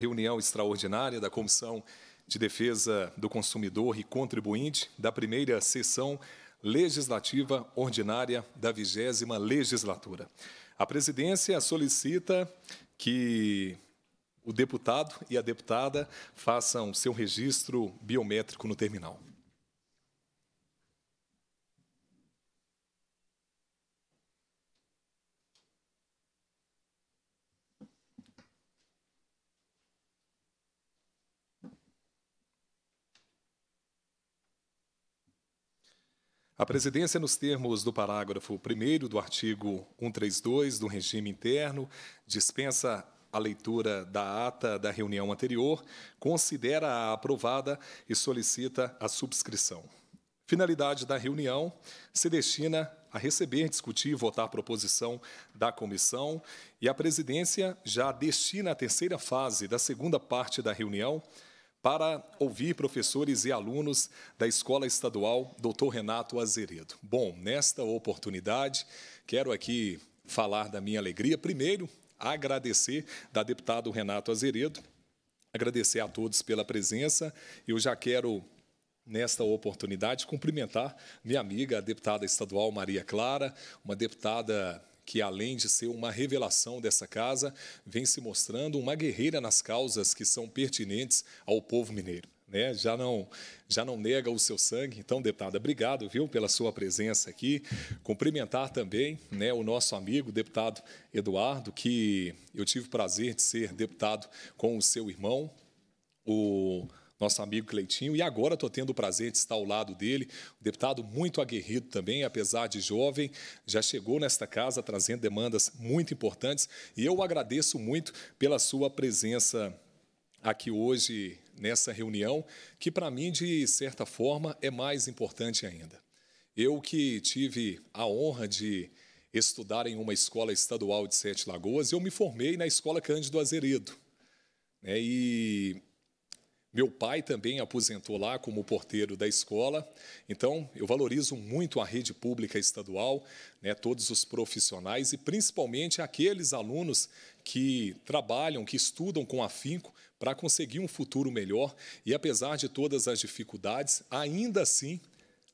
reunião extraordinária da Comissão de Defesa do Consumidor e Contribuinte da primeira sessão legislativa ordinária da vigésima legislatura. A presidência solicita que o deputado e a deputada façam seu registro biométrico no terminal. A presidência, nos termos do parágrafo 1 do artigo 132 do regime interno, dispensa a leitura da ata da reunião anterior, considera-a aprovada e solicita a subscrição. Finalidade da reunião se destina a receber, discutir e votar proposição da comissão e a presidência já destina a terceira fase da segunda parte da reunião para ouvir professores e alunos da Escola Estadual Dr. Renato Azeredo. Bom, nesta oportunidade, quero aqui falar da minha alegria. Primeiro, agradecer da deputado Renato Azeredo, agradecer a todos pela presença. Eu já quero nesta oportunidade cumprimentar minha amiga, a deputada estadual Maria Clara, uma deputada que além de ser uma revelação dessa casa, vem se mostrando uma guerreira nas causas que são pertinentes ao povo mineiro. Né? Já não já não nega o seu sangue. Então, deputada, obrigado, viu, pela sua presença aqui. Cumprimentar também, né, o nosso amigo deputado Eduardo, que eu tive o prazer de ser deputado com o seu irmão, o nosso amigo Cleitinho, e agora estou tendo o prazer de estar ao lado dele, um deputado muito aguerrido também, apesar de jovem, já chegou nesta casa trazendo demandas muito importantes, e eu agradeço muito pela sua presença aqui hoje nessa reunião, que para mim, de certa forma, é mais importante ainda. Eu que tive a honra de estudar em uma escola estadual de Sete Lagoas, eu me formei na Escola Cândido Azeredo. Né, e meu pai também aposentou lá como porteiro da escola, então eu valorizo muito a rede pública estadual, né, todos os profissionais e principalmente aqueles alunos que trabalham, que estudam com afinco para conseguir um futuro melhor e, apesar de todas as dificuldades, ainda assim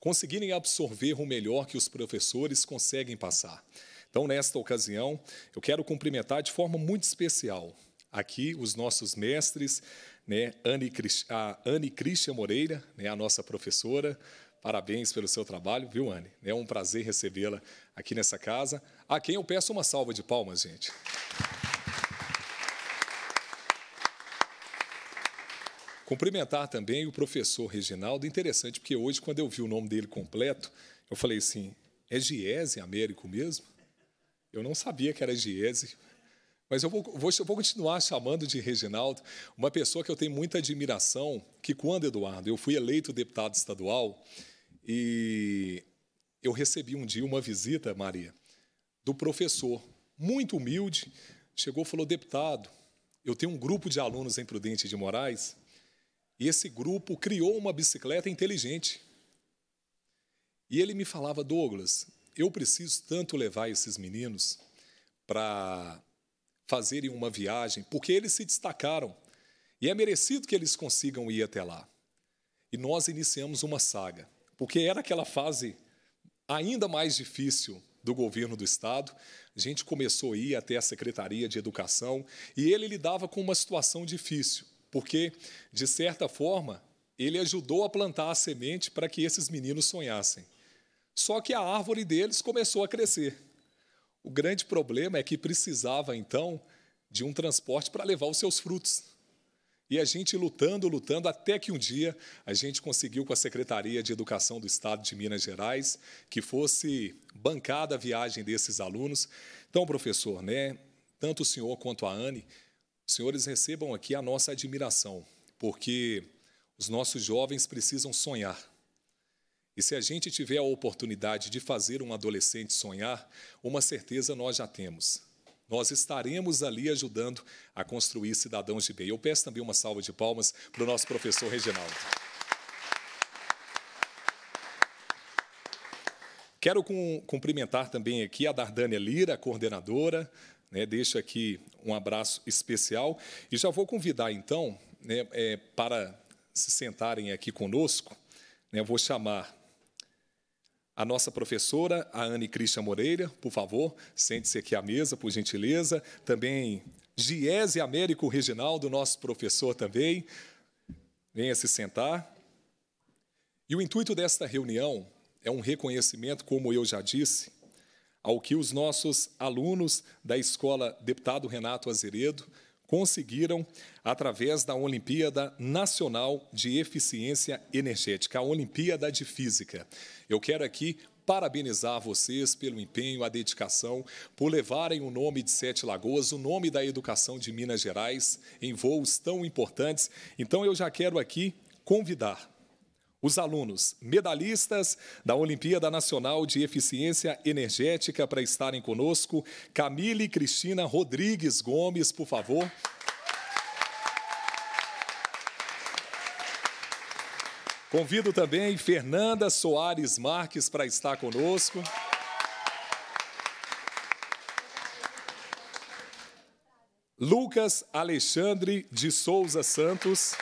conseguirem absorver o melhor que os professores conseguem passar. Então, nesta ocasião, eu quero cumprimentar de forma muito especial aqui os nossos mestres, né, Anne, a Anne Cristian Moreira, né, a nossa professora. Parabéns pelo seu trabalho, viu, Anne? É um prazer recebê-la aqui nessa casa, a quem eu peço uma salva de palmas, gente. Cumprimentar também o professor Reginaldo, interessante, porque hoje, quando eu vi o nome dele completo, eu falei assim: é Giese Américo mesmo? Eu não sabia que era Giese, mas eu vou, vou, eu vou continuar chamando de Reginaldo uma pessoa que eu tenho muita admiração, que quando, Eduardo, eu fui eleito deputado estadual e eu recebi um dia uma visita, Maria, do professor, muito humilde, chegou e falou, deputado, eu tenho um grupo de alunos em Prudente de Moraes e esse grupo criou uma bicicleta inteligente. E ele me falava, Douglas, eu preciso tanto levar esses meninos para fazerem uma viagem, porque eles se destacaram e é merecido que eles consigam ir até lá. E nós iniciamos uma saga, porque era aquela fase ainda mais difícil do governo do estado. A gente começou a ir até a Secretaria de Educação e ele lidava com uma situação difícil, porque de certa forma ele ajudou a plantar a semente para que esses meninos sonhassem. Só que a árvore deles começou a crescer. O grande problema é que precisava, então, de um transporte para levar os seus frutos. E a gente lutando, lutando, até que um dia a gente conseguiu com a Secretaria de Educação do Estado de Minas Gerais que fosse bancada a viagem desses alunos. Então, professor, né, tanto o senhor quanto a Anne, os senhores recebam aqui a nossa admiração, porque os nossos jovens precisam sonhar. E se a gente tiver a oportunidade de fazer um adolescente sonhar, uma certeza nós já temos. Nós estaremos ali ajudando a construir cidadãos de bem. Eu peço também uma salva de palmas para o nosso professor Reginaldo. Quero cumprimentar também aqui a Dardânia Lira, coordenadora. Né, deixo aqui um abraço especial e já vou convidar então né, é, para se sentarem aqui conosco. Né, vou chamar a nossa professora, a Anne Cristian Moreira, por favor, sente-se aqui à mesa, por gentileza. Também Giese Américo Reginaldo, nosso professor também. Venha se sentar. E o intuito desta reunião é um reconhecimento, como eu já disse, ao que os nossos alunos da escola Deputado Renato Azeredo conseguiram através da Olimpíada Nacional de Eficiência Energética, a Olimpíada de Física. Eu quero aqui parabenizar vocês pelo empenho, a dedicação, por levarem o nome de Sete Lagoas, o nome da educação de Minas Gerais, em voos tão importantes. Então eu já quero aqui convidar os alunos medalhistas da Olimpíada Nacional de Eficiência Energética para estarem conosco, Camille Cristina Rodrigues Gomes, por favor. Convido também Fernanda Soares Marques para estar conosco. Lucas Alexandre de Souza Santos.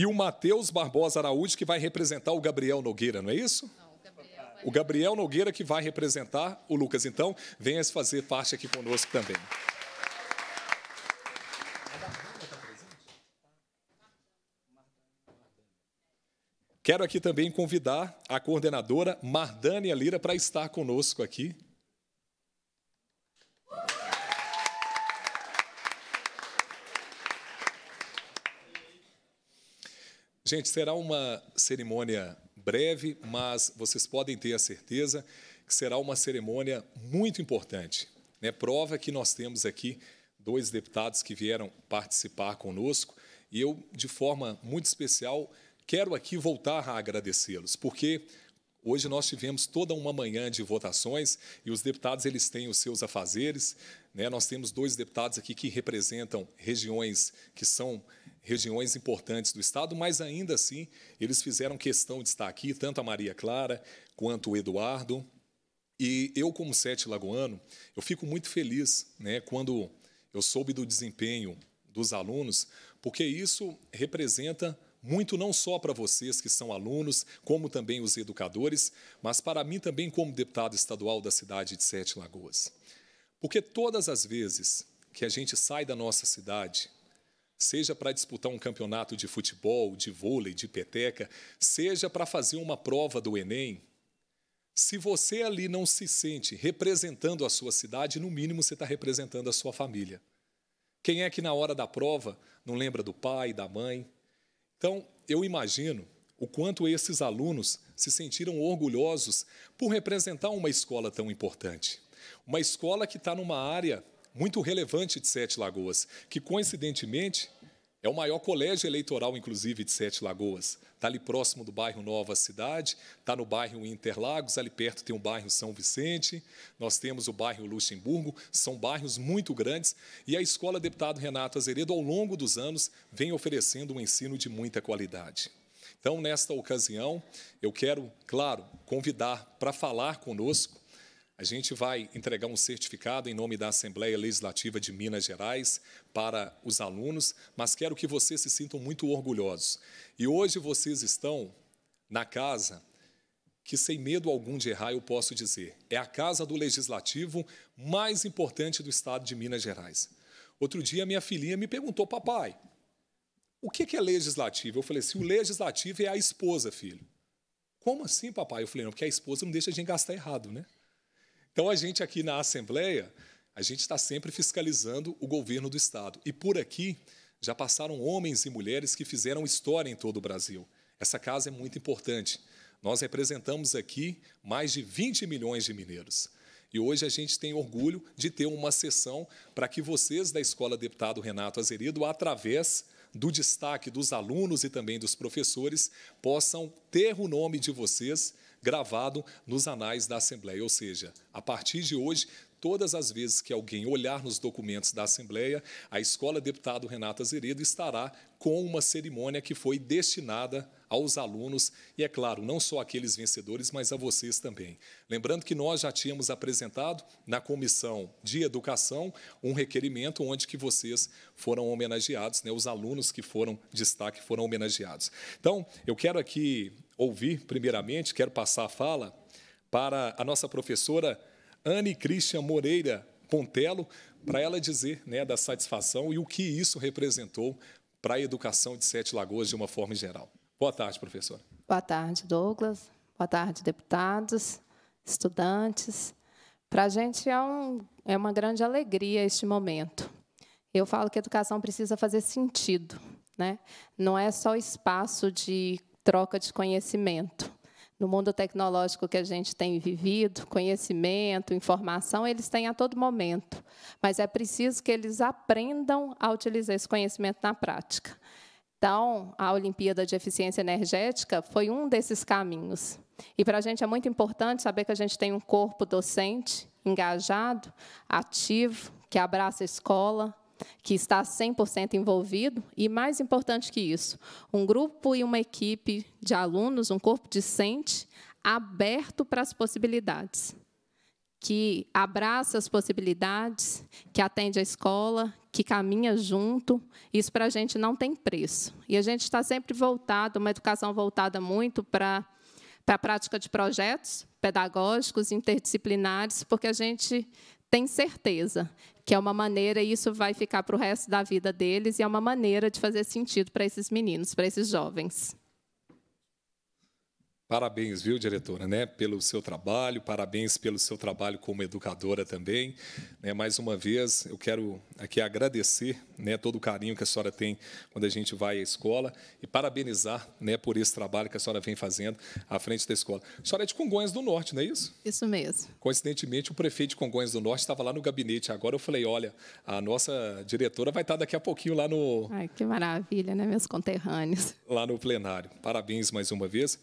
e o Matheus Barbosa Araújo, que vai representar o Gabriel Nogueira, não é isso? o, Gabriel o Gabriel Nogueira que vai representar o Lucas. Então, venha se fazer parte aqui conosco também. Quero aqui também convidar a coordenadora Mardânia Lira para estar conosco aqui. Gente, será uma cerimônia breve, mas vocês podem ter a certeza que será uma cerimônia muito importante. Né? Prova que nós temos aqui dois deputados que vieram participar conosco e eu, de forma muito especial, quero aqui voltar a agradecê-los, porque hoje nós tivemos toda uma manhã de votações e os deputados eles têm os seus afazeres. Né? Nós temos dois deputados aqui que representam regiões que são regiões importantes do estado, mas ainda assim eles fizeram questão de estar aqui, tanto a Maria Clara quanto o Eduardo. E eu, como sete lagoano, eu fico muito feliz né, quando eu soube do desempenho dos alunos, porque isso representa muito não só para vocês que são alunos, como também os educadores, mas para mim também como deputado estadual da cidade de Sete Lagoas. Porque todas as vezes que a gente sai da nossa cidade seja para disputar um campeonato de futebol, de vôlei, de peteca, seja para fazer uma prova do Enem, se você ali não se sente representando a sua cidade, no mínimo você está representando a sua família. Quem é que na hora da prova não lembra do pai, da mãe? Então, eu imagino o quanto esses alunos se sentiram orgulhosos por representar uma escola tão importante. Uma escola que está numa área muito relevante de Sete Lagoas, que coincidentemente é o maior colégio eleitoral, inclusive, de Sete Lagoas. Está ali próximo do bairro Nova Cidade, está no bairro Interlagos, ali perto tem o bairro São Vicente, nós temos o bairro Luxemburgo, são bairros muito grandes. E a Escola Deputado Renato Azeredo, ao longo dos anos, vem oferecendo um ensino de muita qualidade. Então, nesta ocasião, eu quero, claro, convidar para falar conosco a gente vai entregar um certificado em nome da Assembleia Legislativa de Minas Gerais para os alunos, mas quero que vocês se sintam muito orgulhosos. E hoje vocês estão na casa que, sem medo algum de errar, eu posso dizer, é a casa do legislativo mais importante do estado de Minas Gerais. Outro dia, minha filhinha me perguntou, papai, o que é legislativo? Eu falei assim: o legislativo é a esposa, filho. Como assim, papai? Eu falei: não, porque a esposa não deixa a gente gastar errado, né? Então, a gente aqui na Assembleia, a gente está sempre fiscalizando o governo do Estado. E por aqui já passaram homens e mulheres que fizeram história em todo o Brasil. Essa casa é muito importante. Nós representamos aqui mais de 20 milhões de mineiros. E hoje a gente tem orgulho de ter uma sessão para que vocês da Escola Deputado Renato Azerido, através do destaque dos alunos e também dos professores, possam ter o nome de vocês gravado nos anais da Assembleia. Ou seja, a partir de hoje, todas as vezes que alguém olhar nos documentos da Assembleia, a Escola Deputado Renata Azeredo estará com uma cerimônia que foi destinada aos alunos e, é claro, não só aqueles vencedores, mas a vocês também. Lembrando que nós já tínhamos apresentado na Comissão de Educação um requerimento onde que vocês foram homenageados, né, os alunos que foram destaque foram homenageados. Então, eu quero aqui ouvir, primeiramente, quero passar a fala para a nossa professora Anne Cristian Moreira Pontelo, para ela dizer né, da satisfação e o que isso representou para a educação de Sete Lagoas de uma forma geral. Boa tarde, professora. Boa tarde, Douglas. Boa tarde, deputados, estudantes. Para a gente é, um, é uma grande alegria este momento. Eu falo que a educação precisa fazer sentido. Né? Não é só espaço de troca de conhecimento. No mundo tecnológico que a gente tem vivido, conhecimento, informação, eles têm a todo momento, mas é preciso que eles aprendam a utilizar esse conhecimento na prática. Então, a Olimpíada de Eficiência Energética foi um desses caminhos. E para a gente é muito importante saber que a gente tem um corpo docente engajado, ativo, que abraça a escola, que está 100% envolvido, e mais importante que isso, um grupo e uma equipe de alunos, um corpo discente aberto para as possibilidades, que abraça as possibilidades, que atende a escola, que caminha junto. Isso para a gente não tem preço. E a gente está sempre voltado, uma educação voltada muito para para a prática de projetos pedagógicos interdisciplinares, porque a gente tem certeza que é uma maneira, e isso vai ficar para o resto da vida deles, e é uma maneira de fazer sentido para esses meninos, para esses jovens. Parabéns, viu, diretora, né, pelo seu trabalho, parabéns pelo seu trabalho como educadora também. Né, mais uma vez, eu quero aqui agradecer né, todo o carinho que a senhora tem quando a gente vai à escola e parabenizar né, por esse trabalho que a senhora vem fazendo à frente da escola. A senhora é de Congonhas do Norte, não é isso? Isso mesmo. Coincidentemente, o prefeito de Congonhas do Norte estava lá no gabinete agora. Eu falei: olha, a nossa diretora vai estar daqui a pouquinho lá no. Ai, que maravilha, né, meus conterrâneos? Lá no plenário. Parabéns mais uma vez.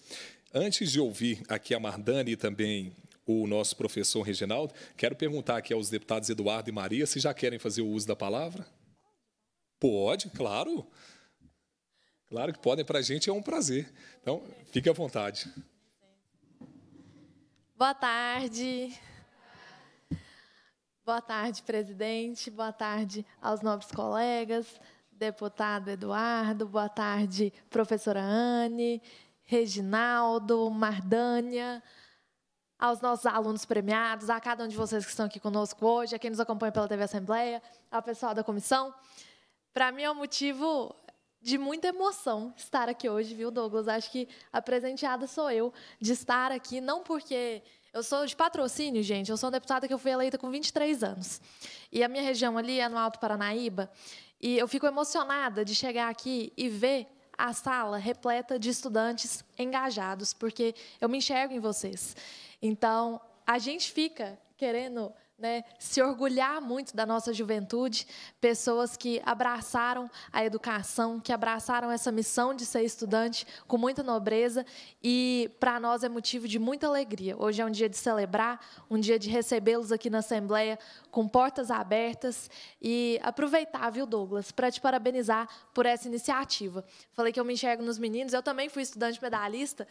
Antes de ouvir aqui a Mardani e também o nosso professor Reginaldo, quero perguntar aqui aos deputados Eduardo e Maria se já querem fazer o uso da palavra. Pode, claro. Claro que podem, para a gente é um prazer. Então, fique à vontade. Boa tarde. Boa tarde, presidente. Boa tarde aos nobres colegas, deputado Eduardo. Boa tarde, professora Anne, Reginaldo, Mardânia, aos nossos alunos premiados, a cada um de vocês que estão aqui conosco hoje, a quem nos acompanha pela TV Assembleia, ao pessoal da comissão. Para mim é um motivo de muita emoção estar aqui hoje, viu, Douglas? Acho que a presenteada sou eu de estar aqui, não porque eu sou de patrocínio, gente. Eu sou uma deputada que eu fui eleita com 23 anos. E a minha região ali é no Alto Paranaíba. E eu fico emocionada de chegar aqui e ver a sala repleta de estudantes engajados, porque eu me enxergo em vocês. Então, a gente fica querendo né, se orgulhar muito da nossa juventude, pessoas que abraçaram a educação, que abraçaram essa missão de ser estudante com muita nobreza e para nós é motivo de muita alegria. Hoje é um dia de celebrar, um dia de recebê-los aqui na Assembleia com portas abertas e aproveitar, viu, Douglas, para te parabenizar por essa iniciativa. Falei que eu me enxergo nos meninos, eu também fui estudante medalhista,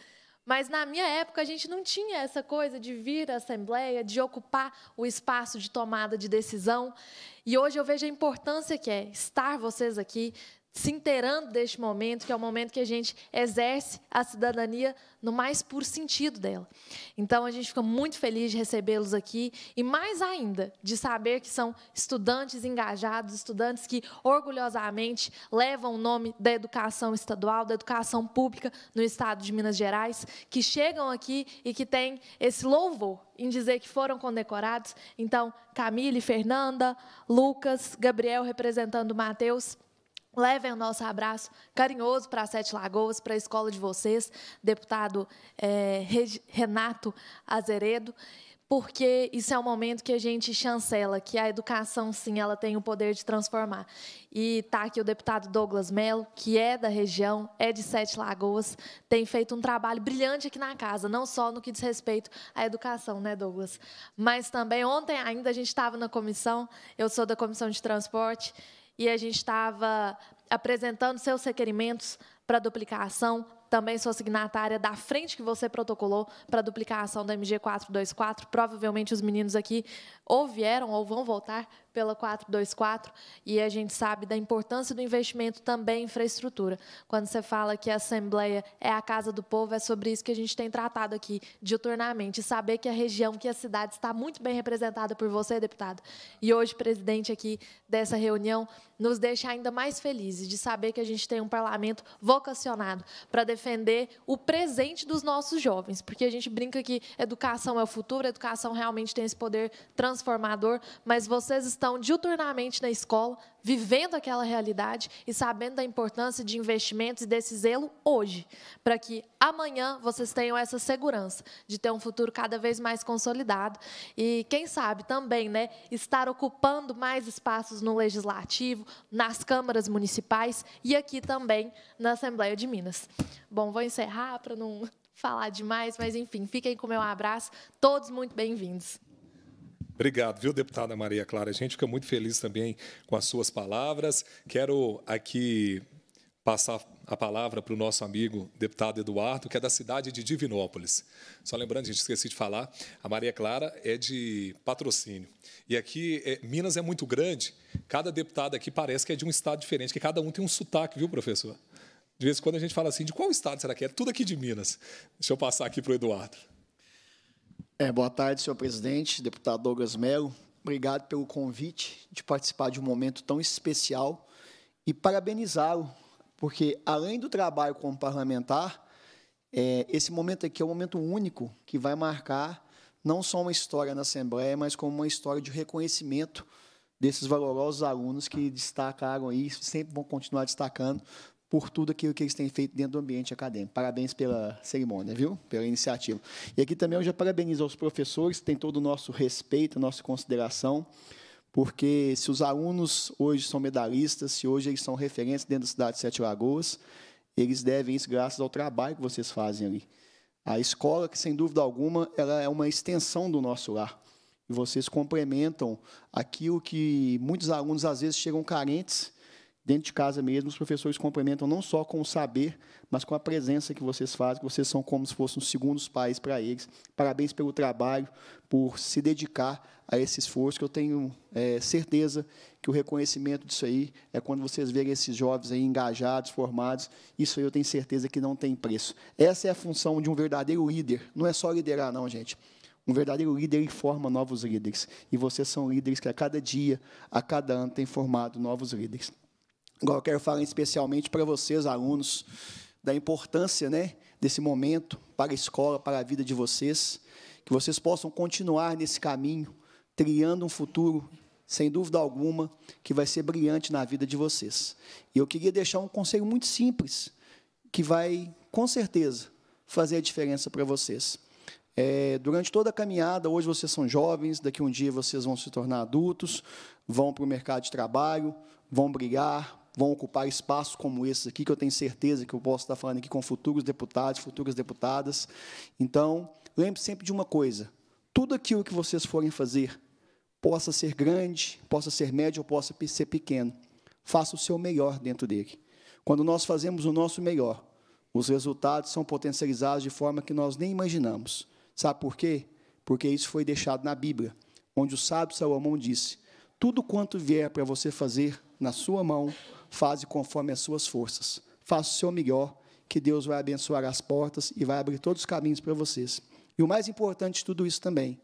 mas na minha época a gente não tinha essa coisa de vir à assembleia, de ocupar o espaço de tomada de decisão. E hoje eu vejo a importância que é estar vocês aqui, se inteirando deste momento, que é o momento que a gente exerce a cidadania no mais puro sentido dela. Então, a gente fica muito feliz de recebê-los aqui e, mais ainda, de saber que são estudantes engajados, estudantes que orgulhosamente levam o nome da educação estadual, da educação pública no estado de Minas Gerais, que chegam aqui e que têm esse louvor em dizer que foram condecorados. Então, Camille, Fernanda, Lucas, Gabriel representando Mateus Levem o nosso abraço carinhoso para Sete Lagoas, para a escola de vocês, deputado é, Renato Azeredo, porque isso é o momento que a gente chancela que a educação, sim, ela tem o poder de transformar. E está aqui o deputado Douglas Melo, que é da região, é de Sete Lagoas, tem feito um trabalho brilhante aqui na casa, não só no que diz respeito à educação, né, Douglas? Mas também, ontem ainda a gente estava na comissão, eu sou da Comissão de Transporte, e a gente estava apresentando seus requerimentos para duplicação. Também sou signatária da frente que você protocolou para duplicação da MG 424. Provavelmente os meninos aqui ou vieram ou vão voltar pela 424 e a gente sabe da importância do investimento também em infraestrutura. Quando você fala que a Assembleia é a casa do povo, é sobre isso que a gente tem tratado aqui diuturnamente. E saber que a região, que a cidade está muito bem representada por você, deputado, e hoje presidente aqui dessa reunião, nos deixa ainda mais felizes de saber que a gente tem um parlamento vocacionado para defender o presente dos nossos jovens, porque a gente brinca que educação é o futuro, educação realmente tem esse poder transformador, mas vocês estão diuturnamente na escola vivendo aquela realidade e sabendo da importância de investimentos e desse zelo hoje, para que amanhã vocês tenham essa segurança de ter um futuro cada vez mais consolidado e, quem sabe, também né, estar ocupando mais espaços no legislativo, nas câmaras municipais e aqui também na Assembleia de Minas. Bom, vou encerrar para não falar demais, mas enfim, fiquem com o meu abraço, todos muito bem-vindos. Obrigado, viu, deputada Maria Clara? A gente fica muito feliz também com as suas palavras. Quero aqui passar a palavra para o nosso amigo deputado Eduardo, que é da cidade de Divinópolis. Só lembrando, gente, esqueci de falar, a Maria Clara é de patrocínio. E aqui, é, Minas é muito grande, cada deputado aqui parece que é de um estado diferente, que cada um tem um sotaque, viu, professor? De vez em quando a gente fala assim, de qual estado será que é? Tudo aqui de Minas. Deixa eu passar aqui para o Eduardo. É, boa tarde, senhor presidente, deputado Douglas Melo. Obrigado pelo convite de participar de um momento tão especial e parabenizá-lo, porque, além do trabalho como parlamentar, é, esse momento aqui é um momento único que vai marcar não só uma história na Assembleia, mas como uma história de reconhecimento desses valorosos alunos que destacaram aí, sempre vão continuar destacando por tudo aquilo que eles têm feito dentro do ambiente acadêmico. Parabéns pela cerimônia, viu? Pela iniciativa. E aqui também eu já parabenizo aos professores, tem todo o nosso respeito, a nossa consideração, porque se os alunos hoje são medalhistas, se hoje eles são referentes dentro da cidade de Sete Lagoas, eles devem isso graças ao trabalho que vocês fazem ali. A escola, que sem dúvida alguma, ela é uma extensão do nosso lar. E vocês complementam aquilo que muitos alunos às vezes chegam carentes Dentro de casa mesmo, os professores complementam não só com o saber, mas com a presença que vocês fazem, que vocês são como se fossem os segundos pais para eles. Parabéns pelo trabalho, por se dedicar a esse esforço, que eu tenho é, certeza que o reconhecimento disso aí é quando vocês verem esses jovens aí engajados, formados, isso aí eu tenho certeza que não tem preço. Essa é a função de um verdadeiro líder, não é só liderar, não, gente. Um verdadeiro líder forma novos líderes. E vocês são líderes que a cada dia, a cada ano, têm formado novos líderes. Agora eu quero falar especialmente para vocês, alunos, da importância né, desse momento para a escola, para a vida de vocês, que vocês possam continuar nesse caminho, criando um futuro, sem dúvida alguma, que vai ser brilhante na vida de vocês. E eu queria deixar um conselho muito simples, que vai, com certeza, fazer a diferença para vocês. É, durante toda a caminhada, hoje vocês são jovens, daqui um dia vocês vão se tornar adultos, vão para o mercado de trabalho, vão brigar, vão ocupar espaços como esses aqui, que eu tenho certeza que eu posso estar falando aqui com futuros deputados, futuras deputadas. Então, lembre sempre de uma coisa: tudo aquilo que vocês forem fazer, possa ser grande, possa ser médio ou possa ser pequeno, faça o seu melhor dentro dele. Quando nós fazemos o nosso melhor, os resultados são potencializados de forma que nós nem imaginamos. Sabe por quê? Porque isso foi deixado na Bíblia, onde o sábio Salomão disse: Tudo quanto vier para você fazer na sua mão, faze conforme as suas forças. Faça o seu melhor, que Deus vai abençoar as portas e vai abrir todos os caminhos para vocês. E o mais importante de tudo isso também,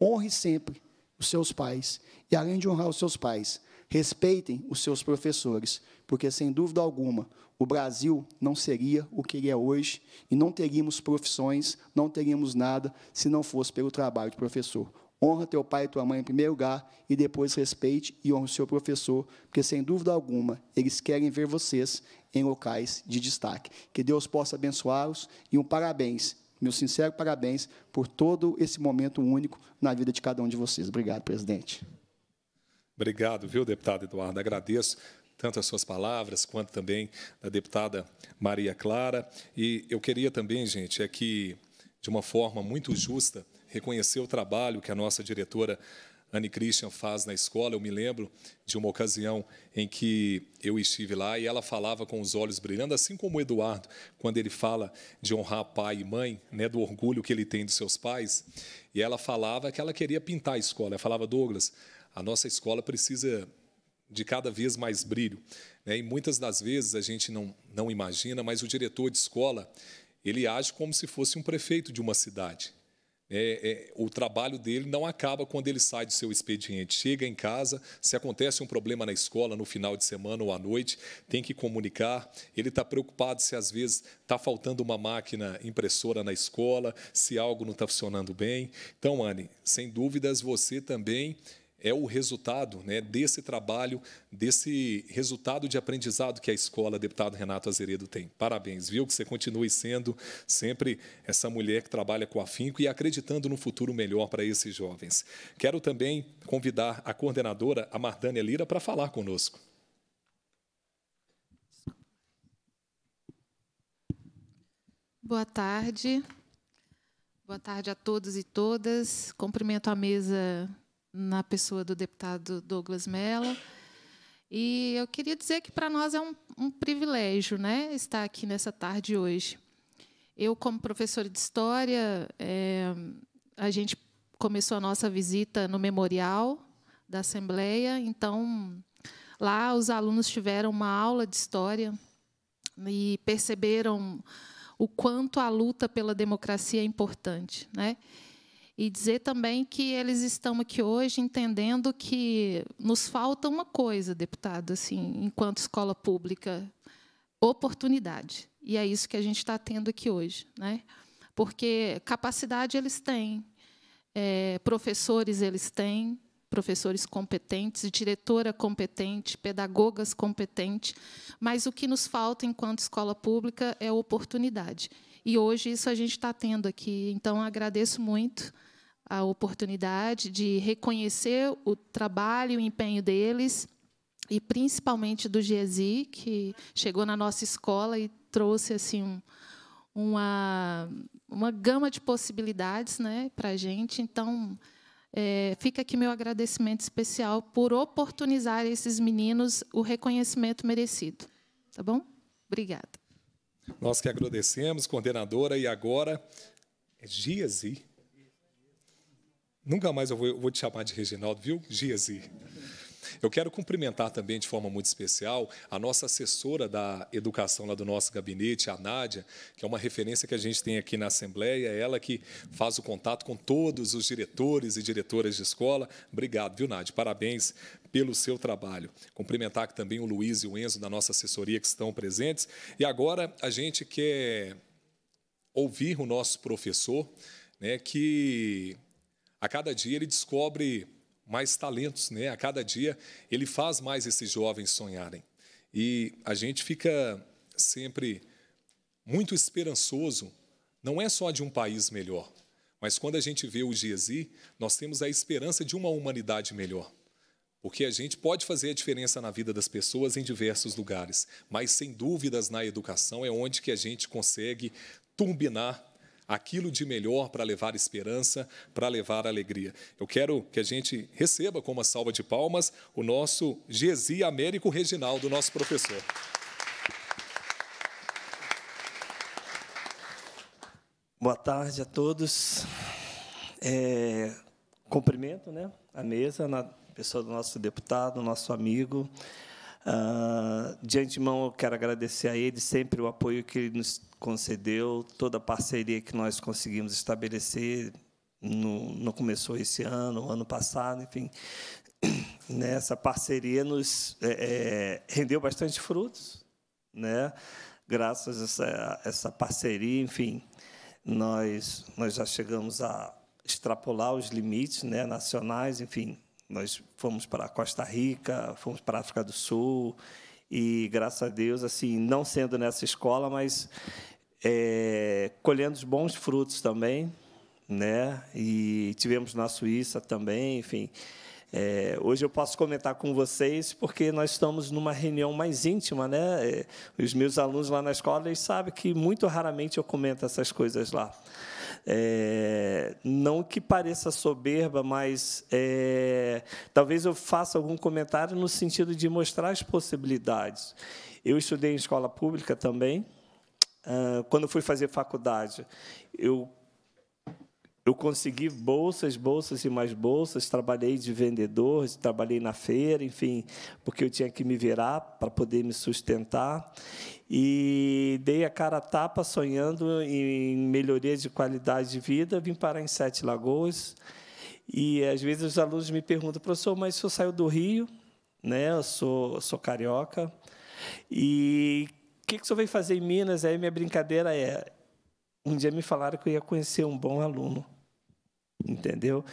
honre sempre os seus pais. E além de honrar os seus pais, respeitem os seus professores, porque sem dúvida alguma, o Brasil não seria o que ele é hoje e não teríamos profissões, não teríamos nada se não fosse pelo trabalho de professor. Honra teu pai e tua mãe em primeiro lugar e depois respeite e honre o seu professor, porque sem dúvida alguma eles querem ver vocês em locais de destaque. Que Deus possa abençoá-los e um parabéns, meu sincero parabéns por todo esse momento único na vida de cada um de vocês. Obrigado, presidente. Obrigado, viu, deputado Eduardo? Agradeço tanto as suas palavras quanto também da deputada Maria Clara. E eu queria também, gente, é que de uma forma muito justa, reconheceu o trabalho que a nossa diretora Anne Christian faz na escola. Eu me lembro de uma ocasião em que eu estive lá e ela falava com os olhos brilhando, assim como o Eduardo, quando ele fala de honrar pai e mãe, né, do orgulho que ele tem dos seus pais. E ela falava que ela queria pintar a escola. Ela falava, Douglas, a nossa escola precisa de cada vez mais brilho. Né? E muitas das vezes a gente não, não imagina, mas o diretor de escola ele age como se fosse um prefeito de uma cidade. É, é, o trabalho dele não acaba quando ele sai do seu expediente. Chega em casa, se acontece um problema na escola no final de semana ou à noite, tem que comunicar. Ele está preocupado se às vezes está faltando uma máquina impressora na escola, se algo não está funcionando bem. Então, Anne, sem dúvidas você também é o resultado né, desse trabalho, desse resultado de aprendizado que a escola, deputado Renato Azeredo, tem. Parabéns, viu? Que você continue sendo sempre essa mulher que trabalha com afinco e acreditando no futuro melhor para esses jovens. Quero também convidar a coordenadora, a Mardânia Lira, para falar conosco. Boa tarde. Boa tarde a todos e todas. Cumprimento a mesa na pessoa do deputado Douglas Mello. E eu queria dizer que para nós é um, um, privilégio né, estar aqui nessa tarde hoje. Eu, como professora de História, é, a gente começou a nossa visita no memorial da Assembleia, então lá os alunos tiveram uma aula de História e perceberam o quanto a luta pela democracia é importante. Né? E dizer também que eles estão aqui hoje entendendo que nos falta uma coisa, deputado, assim, enquanto escola pública, oportunidade. E é isso que a gente está tendo aqui hoje, né? Porque capacidade eles têm, é, professores eles têm, professores competentes, diretora competente, pedagogas competentes, mas o que nos falta enquanto escola pública é oportunidade. E hoje isso a gente está tendo aqui. Então, agradeço muito a oportunidade de reconhecer o trabalho e o empenho deles, e principalmente do GESI, que chegou na nossa escola e trouxe assim um, uma, uma gama de possibilidades né, para a gente. Então, é, fica aqui meu agradecimento especial por oportunizar esses meninos o reconhecimento merecido. Tá bom? Obrigada. Nós que agradecemos, coordenadora, e agora é Giazi. Nunca mais eu vou, eu vou te chamar de Reginaldo, viu? Giazi. Eu quero cumprimentar também de forma muito especial a nossa assessora da educação lá do nosso gabinete, a Nádia, que é uma referência que a gente tem aqui na Assembleia, é ela que faz o contato com todos os diretores e diretoras de escola. Obrigado, viu, Nádia? Parabéns pelo seu trabalho. Cumprimentar também o Luiz e o Enzo da nossa assessoria que estão presentes. E agora a gente quer ouvir o nosso professor, né, que a cada dia ele descobre mais talentos, né? A cada dia ele faz mais esses jovens sonharem. E a gente fica sempre muito esperançoso, não é só de um país melhor, mas quando a gente vê o Giesi, nós temos a esperança de uma humanidade melhor. Porque a gente pode fazer a diferença na vida das pessoas em diversos lugares, mas sem dúvidas na educação é onde que a gente consegue turbinar aquilo de melhor para levar esperança, para levar alegria. Eu quero que a gente receba com uma salva de palmas o nosso Gesi Américo Reginaldo, nosso professor. Boa tarde a todos. É, cumprimento né, a mesa, na pessoa do nosso deputado, nosso amigo, ah, de antemão, eu quero agradecer a ele sempre o apoio que ele nos concedeu, toda a parceria que nós conseguimos estabelecer. No, no começou esse ano, ano passado, enfim, né, essa parceria nos é, é, rendeu bastante frutos, né? Graças a essa, a essa, parceria, enfim, nós nós já chegamos a extrapolar os limites, né, nacionais, enfim, nós fomos para Costa Rica, fomos para a África do Sul, e graças a Deus, assim, não sendo nessa escola, mas é, colhendo os bons frutos também, né? E tivemos na Suíça também, enfim. É, hoje eu posso comentar com vocês porque nós estamos numa reunião mais íntima, né? É, os meus alunos lá na escola eles sabem que muito raramente eu comento essas coisas lá. É, não que pareça soberba, mas é, talvez eu faça algum comentário no sentido de mostrar as possibilidades. Eu estudei em escola pública também. Ah, quando fui fazer faculdade, eu eu consegui bolsas, bolsas e mais bolsas, trabalhei de vendedor, trabalhei na feira, enfim, porque eu tinha que me virar para poder me sustentar. E dei a cara a tapa sonhando em melhoria de qualidade de vida, vim parar em Sete Lagoas. E às vezes os alunos me perguntam, professor, mas o senhor saiu do Rio, né? Eu sou, sou carioca. E o que, que o senhor veio fazer em Minas? Aí minha brincadeira é, um dia me falaram que eu ia conhecer um bom aluno. Entendeu?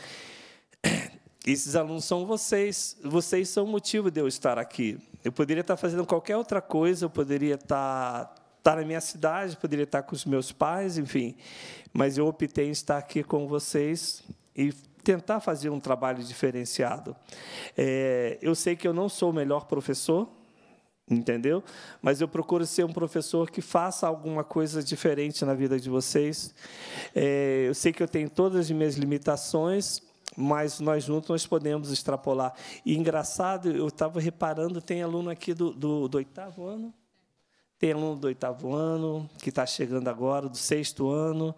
Esses alunos são vocês, vocês são o motivo de eu estar aqui. Eu poderia estar fazendo qualquer outra coisa, eu poderia estar, estar na minha cidade, poderia estar com os meus pais, enfim, mas eu optei em estar aqui com vocês e tentar fazer um trabalho diferenciado. É, eu sei que eu não sou o melhor professor, entendeu? Mas eu procuro ser um professor que faça alguma coisa diferente na vida de vocês. É, eu sei que eu tenho todas as minhas limitações, mas nós juntos nós podemos extrapolar. E engraçado, eu estava reparando, tem aluno aqui do, do, do oitavo ano, tem aluno do oitavo ano, que está chegando agora, do sexto ano,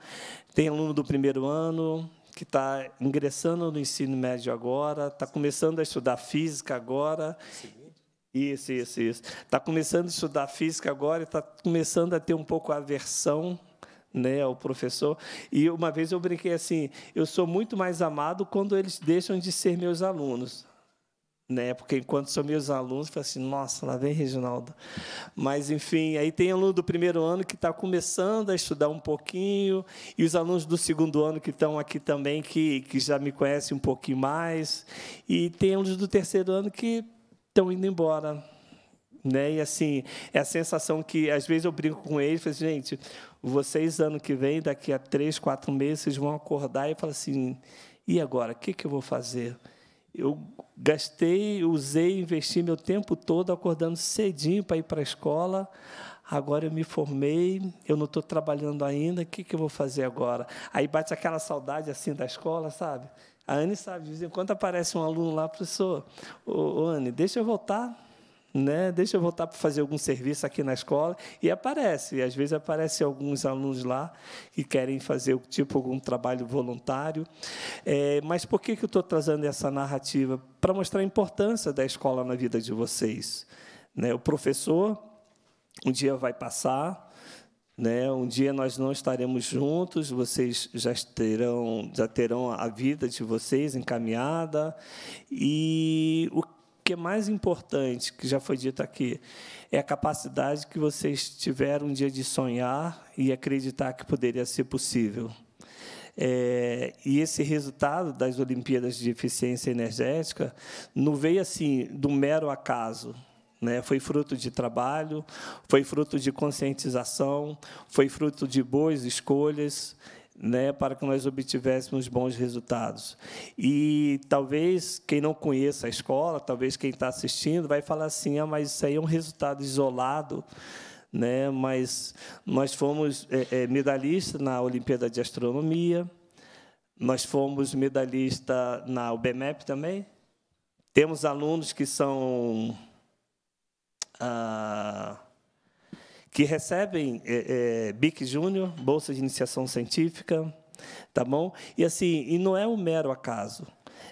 tem aluno do primeiro ano, que está ingressando no ensino médio agora, está começando a estudar física agora. Sim. Isso, isso, isso. Está começando a estudar física agora e está começando a ter um pouco a aversão né, ao professor. E uma vez eu brinquei assim: eu sou muito mais amado quando eles deixam de ser meus alunos. Né? Porque enquanto são meus alunos, eu falo assim: nossa, lá vem Reginaldo. Mas, enfim, aí tem aluno do primeiro ano que está começando a estudar um pouquinho, e os alunos do segundo ano que estão aqui também, que, que já me conhecem um pouquinho mais, e tem alunos do terceiro ano que estão indo embora. Né? E assim, é a sensação que às vezes eu brinco com eles, falo assim, gente, vocês ano que vem, daqui a três, quatro meses, vocês vão acordar e falar assim, e agora, o que, que eu vou fazer? Eu gastei, usei, investi meu tempo todo acordando cedinho para ir para a escola, agora eu me formei, eu não estou trabalhando ainda, o que, que eu vou fazer agora? Aí bate aquela saudade assim da escola, sabe? A Anne sabe, de vez em quando aparece um aluno lá, professor, ô, ô Anne, deixa eu voltar né? Deixa eu voltar para fazer algum serviço aqui na escola e aparece, e às vezes aparecem alguns alunos lá que querem fazer tipo algum trabalho voluntário. É, mas por que que eu estou trazendo essa narrativa para mostrar a importância da escola na vida de vocês? Né? O professor um dia vai passar, né? Um dia nós não estaremos juntos, vocês já terão, já terão a vida de vocês encaminhada. E o que é mais importante, que já foi dito aqui, é a capacidade que vocês tiveram um dia de sonhar e acreditar que poderia ser possível. É, e esse resultado das Olimpíadas de Eficiência Energética não veio assim do mero acaso né? Foi fruto de trabalho, foi fruto de conscientização, foi fruto de boas escolhas. Né, para que nós obtivéssemos bons resultados. E talvez quem não conheça a escola, talvez quem está assistindo, vai falar assim: ah, mas isso aí é um resultado isolado. Né? Mas nós fomos é, é, medalhistas na Olimpíada de Astronomia, nós fomos medalhista na UBMEP também. Temos alunos que são ah, que recebem é, é, BIC Júnior, Bolsa de Iniciação Científica, tá bom? E assim, e não é um mero acaso.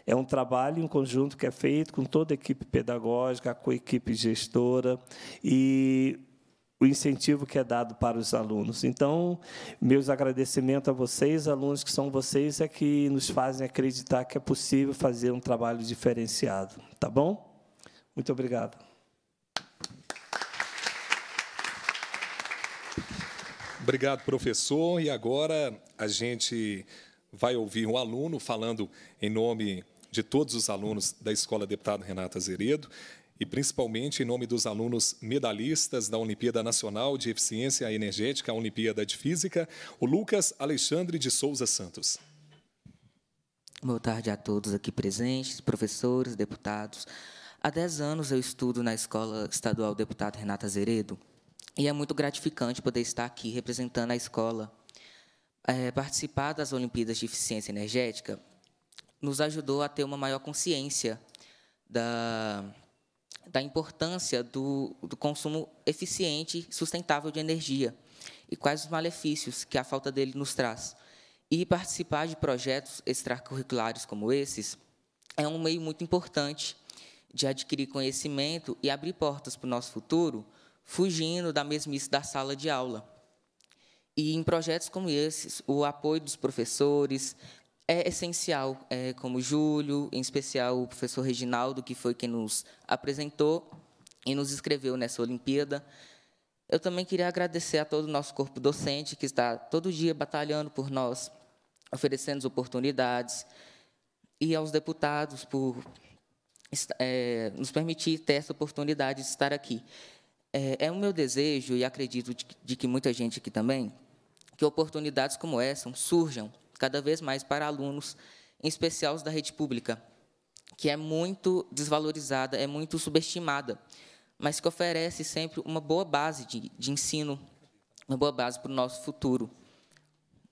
É um trabalho em conjunto que é feito com toda a equipe pedagógica, com a equipe gestora e o incentivo que é dado para os alunos. Então, meus agradecimentos a vocês, alunos que são vocês, é que nos fazem acreditar que é possível fazer um trabalho diferenciado. Tá bom? Muito obrigado. Obrigado, professor. E agora a gente vai ouvir um aluno falando em nome de todos os alunos da Escola Deputado Renata Zeredo e principalmente em nome dos alunos medalhistas da Olimpíada Nacional de Eficiência Energética, a Olimpíada de Física, o Lucas Alexandre de Souza Santos. Boa tarde a todos aqui presentes, professores, deputados. Há 10 anos eu estudo na Escola Estadual Deputado Renata Zeredo. E é muito gratificante poder estar aqui representando a escola. É, participar das Olimpíadas de Eficiência Energética nos ajudou a ter uma maior consciência da, da importância do, do consumo eficiente e sustentável de energia e quais os malefícios que a falta dele nos traz. E participar de projetos extracurriculares como esses é um meio muito importante de adquirir conhecimento e abrir portas para o nosso futuro, fugindo da mesmice da sala de aula. E em projetos como esses, o apoio dos professores é essencial, é, como Júlio, em especial o professor Reginaldo, que foi quem nos apresentou e nos escreveu nessa Olimpíada. Eu também queria agradecer a todo o nosso corpo docente, que está todo dia batalhando por nós, oferecendo oportunidades, e aos deputados por é, nos permitir ter essa oportunidade de estar aqui. É, é o meu desejo, e acredito de, de que muita gente aqui também, que oportunidades como essa surjam cada vez mais para alunos, em especial os da rede pública, que é muito desvalorizada, é muito subestimada, mas que oferece sempre uma boa base de, de ensino, uma boa base para o nosso futuro.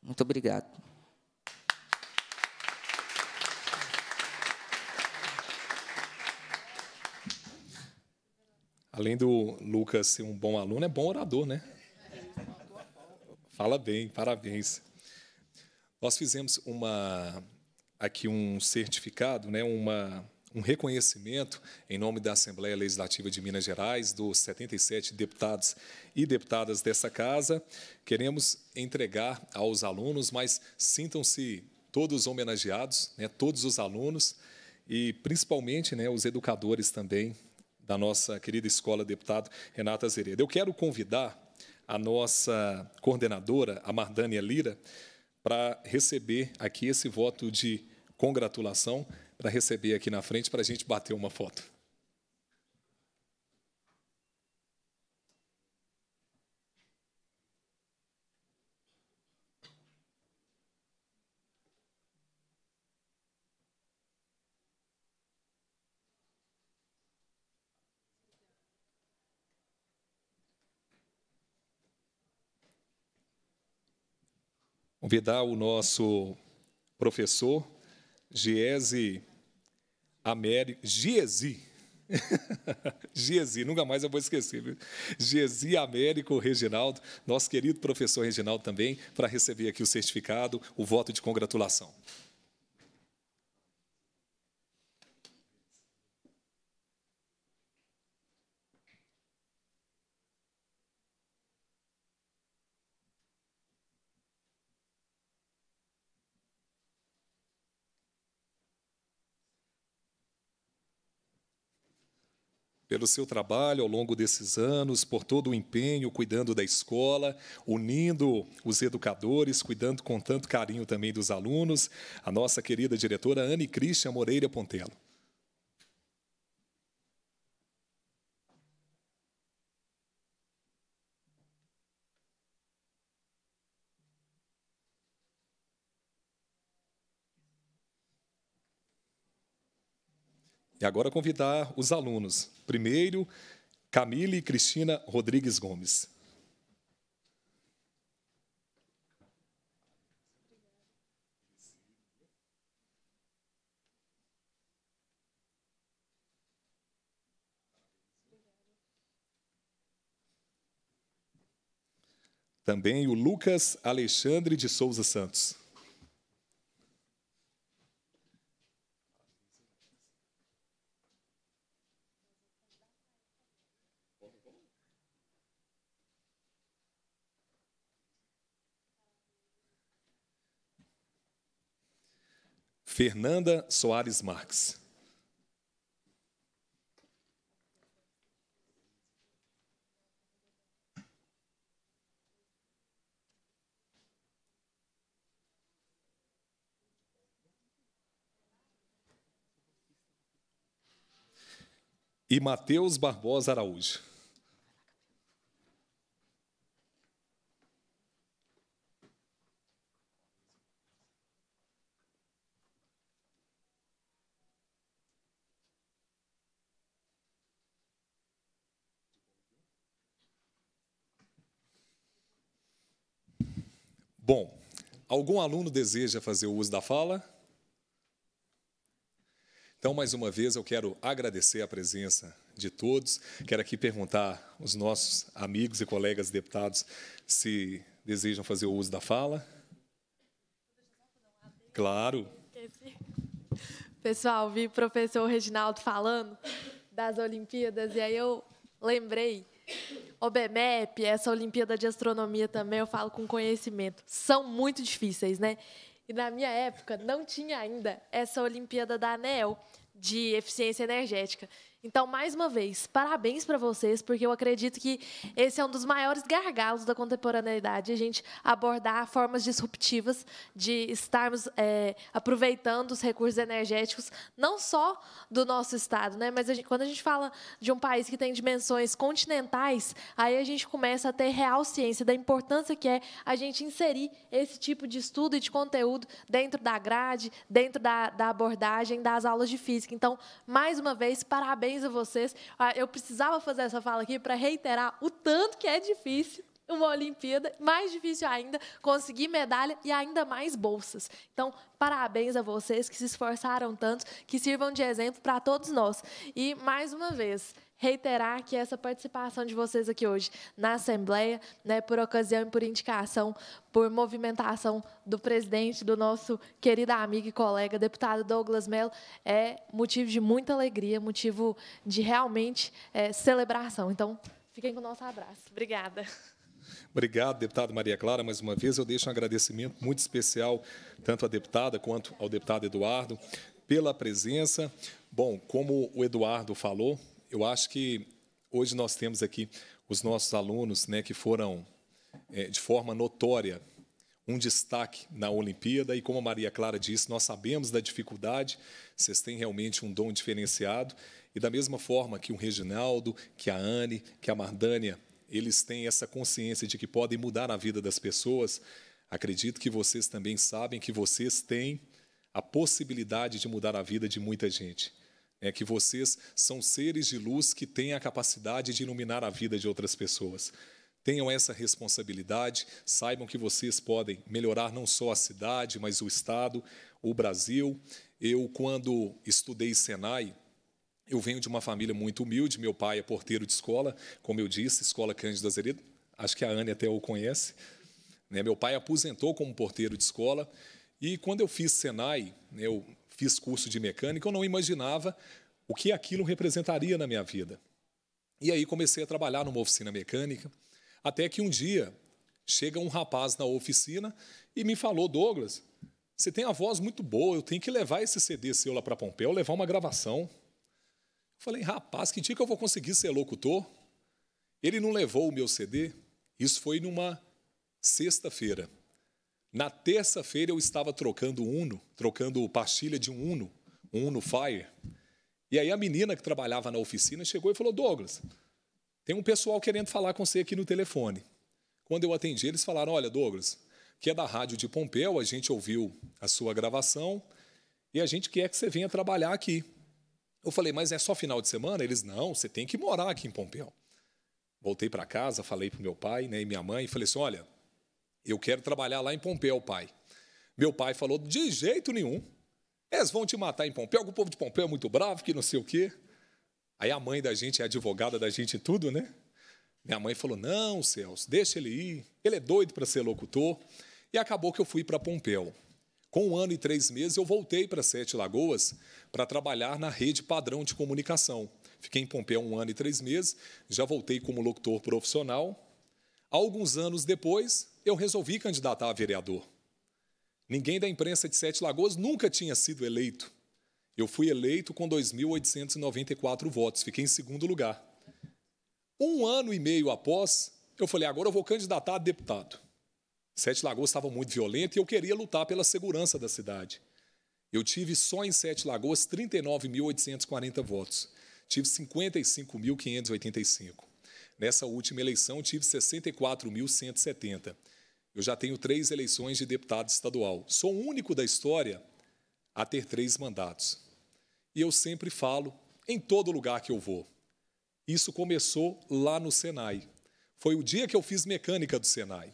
Muito obrigado. Além do Lucas ser um bom aluno, é bom orador, né? Fala bem, parabéns. Nós fizemos uma aqui um certificado, né, uma, um reconhecimento em nome da Assembleia Legislativa de Minas Gerais, dos 77 deputados e deputadas dessa casa. Queremos entregar aos alunos, mas sintam-se todos homenageados, né, todos os alunos e principalmente né, os educadores também da nossa querida escola, deputado Renata Zereda. Eu quero convidar a nossa coordenadora, a Mardânia Lira, para receber aqui esse voto de congratulação, para receber aqui na frente, para a gente bater uma foto. convidar o nosso professor, Giese Américo. Giesi. Giesi, nunca mais eu vou esquecer. Viu? Giesi Américo Reginaldo, nosso querido professor Reginaldo também, para receber aqui o certificado, o voto de congratulação. pelo seu trabalho ao longo desses anos, por todo o empenho, cuidando da escola, unindo os educadores, cuidando com tanto carinho também dos alunos, a nossa querida diretora Anne Cristian Moreira Pontelo. E agora convidar os alunos. Primeiro, Camille e Cristina Rodrigues Gomes. Também o Lucas Alexandre de Souza Santos. Fernanda Soares Marques. E Matheus Barbosa Araújo. Algum aluno deseja fazer o uso da fala? Então, mais uma vez, eu quero agradecer a presença de todos. Quero aqui perguntar aos nossos amigos e colegas deputados se desejam fazer o uso da fala. Claro. Pessoal, vi o professor Reginaldo falando das Olimpíadas e aí eu lembrei OBMEP, essa Olimpíada de Astronomia também, eu falo com conhecimento. São muito difíceis, né? E na minha época não tinha ainda essa Olimpíada da Anel de eficiência energética. Então, mais uma vez, parabéns para vocês, porque eu acredito que esse é um dos maiores gargalos da contemporaneidade, a gente abordar formas disruptivas de estarmos é, aproveitando os recursos energéticos, não só do nosso Estado, né? mas a gente, quando a gente fala de um país que tem dimensões continentais, aí a gente começa a ter real ciência da importância que é a gente inserir esse tipo de estudo e de conteúdo dentro da grade, dentro da, da abordagem das aulas de física. Então, mais uma vez, parabéns parabéns a vocês. Ah, eu precisava fazer essa fala aqui para reiterar o tanto que é difícil uma Olimpíada, mais difícil ainda, conseguir medalha e ainda mais bolsas. Então, parabéns a vocês que se esforçaram tanto, que sirvam de exemplo para todos nós. E, mais uma vez, reiterar que essa participação de vocês aqui hoje na Assembleia, né, por ocasião e por indicação, por movimentação do presidente, do nosso querido amigo e colega, deputado Douglas Mello, é motivo de muita alegria, motivo de realmente é, celebração. Então, fiquem com o nosso abraço. Obrigada. Obrigado, deputado Maria Clara. Mais uma vez, eu deixo um agradecimento muito especial tanto à deputada quanto ao deputado Eduardo pela presença. Bom, como o Eduardo falou, eu acho que hoje nós temos aqui os nossos alunos né, que foram, é, de forma notória, um destaque na Olimpíada. E como a Maria Clara disse, nós sabemos da dificuldade, vocês têm realmente um dom diferenciado. E da mesma forma que o Reginaldo, que a Anne, que a Mardânia, eles têm essa consciência de que podem mudar a vida das pessoas, acredito que vocês também sabem que vocês têm a possibilidade de mudar a vida de muita gente é que vocês são seres de luz que têm a capacidade de iluminar a vida de outras pessoas. Tenham essa responsabilidade, saibam que vocês podem melhorar não só a cidade, mas o estado, o Brasil. Eu, quando estudei Senai, eu venho de uma família muito humilde. Meu pai é porteiro de escola, como eu disse, escola Cândido Azeredo. Acho que a Anne até o conhece. Né? Meu pai aposentou como porteiro de escola. E quando eu fiz Senai, né, eu fiz curso de mecânica, eu não imaginava o que aquilo representaria na minha vida. E aí comecei a trabalhar numa oficina mecânica, até que um dia chega um rapaz na oficina e me falou: Douglas, você tem a voz muito boa, eu tenho que levar esse CD seu lá para Pompeu, levar uma gravação. Eu falei: rapaz, que dia que eu vou conseguir ser locutor? Ele não levou o meu CD. Isso foi numa sexta-feira. Na terça-feira eu estava trocando Uno, trocando pastilha de um Uno, um Uno Fire. E aí a menina que trabalhava na oficina chegou e falou: Douglas, tem um pessoal querendo falar com você aqui no telefone. Quando eu atendi, eles falaram: Olha, Douglas, que é da Rádio de Pompeu, a gente ouviu a sua gravação e a gente quer que você venha trabalhar aqui. Eu falei, mas é só final de semana? Eles, não, você tem que morar aqui em Pompeu. Voltei para casa, falei para meu pai né, e minha mãe, e falei assim: olha, eu quero trabalhar lá em Pompeu, pai. Meu pai falou: De jeito nenhum. Eles vão te matar em Pompeu. O povo de Pompeu é muito bravo, que não sei o quê. Aí a mãe da gente é advogada da gente e tudo, né? Minha mãe falou: Não, Celso, deixa ele ir. Ele é doido para ser locutor. E acabou que eu fui para Pompeu. Com um ano e três meses, eu voltei para Sete Lagoas para trabalhar na rede padrão de comunicação. Fiquei em Pompeu um ano e três meses, já voltei como locutor profissional Alguns anos depois, eu resolvi candidatar a vereador. Ninguém da imprensa de Sete Lagoas nunca tinha sido eleito. Eu fui eleito com 2.894 votos, fiquei em segundo lugar. Um ano e meio após, eu falei: agora eu vou candidatar a deputado. Sete Lagoas estava muito violento e eu queria lutar pela segurança da cidade. Eu tive só em Sete Lagoas 39.840 votos. Tive 55.585. Nessa última eleição, tive 64.170. Eu já tenho três eleições de deputado estadual. Sou o único da história a ter três mandatos. E eu sempre falo, em todo lugar que eu vou. Isso começou lá no Senai. Foi o dia que eu fiz mecânica do Senai.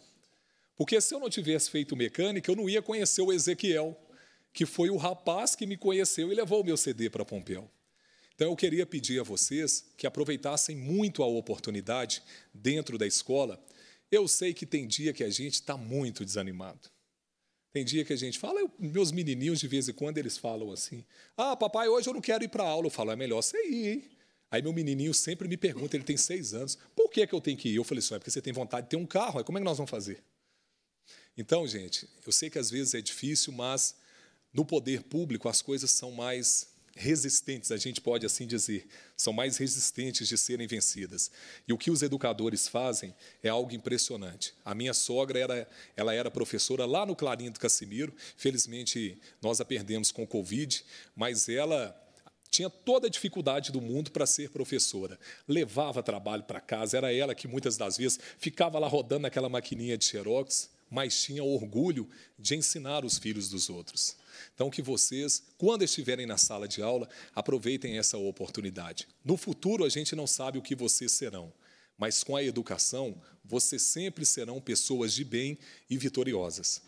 Porque se eu não tivesse feito mecânica, eu não ia conhecer o Ezequiel, que foi o rapaz que me conheceu e levou o meu CD para Pompeu. Então eu queria pedir a vocês que aproveitassem muito a oportunidade dentro da escola. Eu sei que tem dia que a gente está muito desanimado. Tem dia que a gente fala, eu, meus menininhos de vez em quando eles falam assim: Ah, papai, hoje eu não quero ir para aula. Eu falo, é melhor você ir, hein? Aí meu menininho sempre me pergunta, ele tem seis anos, por que, é que eu tenho que ir? Eu falei assim, é porque você tem vontade de ter um carro, aí como é que nós vamos fazer? Então, gente, eu sei que às vezes é difícil, mas no poder público as coisas são mais resistentes, a gente pode assim dizer, são mais resistentes de serem vencidas. E o que os educadores fazem é algo impressionante. A minha sogra era, ela era professora lá no Clarim do Cassimiro, felizmente nós a perdemos com o Covid, mas ela tinha toda a dificuldade do mundo para ser professora. Levava trabalho para casa, era ela que muitas das vezes ficava lá rodando naquela maquininha de xerox mas tinha orgulho de ensinar os filhos dos outros. Então, que vocês, quando estiverem na sala de aula, aproveitem essa oportunidade. No futuro, a gente não sabe o que vocês serão, mas com a educação, vocês sempre serão pessoas de bem e vitoriosas.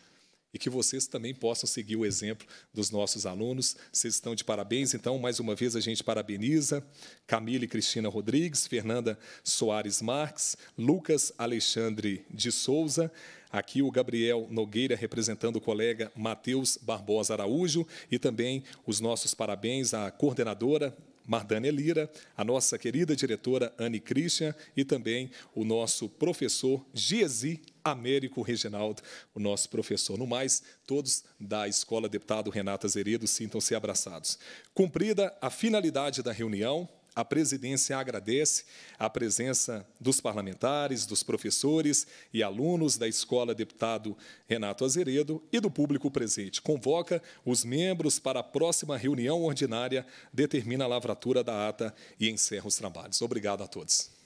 E que vocês também possam seguir o exemplo dos nossos alunos. Vocês estão de parabéns, então, mais uma vez a gente parabeniza Camila e Cristina Rodrigues, Fernanda Soares Marques, Lucas Alexandre de Souza, Aqui o Gabriel Nogueira representando o colega Matheus Barbosa Araújo e também os nossos parabéns à coordenadora Mardânia Lira, a nossa querida diretora Anne Christian e também o nosso professor Giesi Américo Reginaldo, o nosso professor. No mais, todos da Escola Deputado Renata Zeredo sintam-se abraçados. Cumprida a finalidade da reunião, a presidência agradece a presença dos parlamentares, dos professores e alunos da Escola Deputado Renato Azeredo e do público presente. Convoca os membros para a próxima reunião ordinária, determina a lavratura da ata e encerra os trabalhos. Obrigado a todos.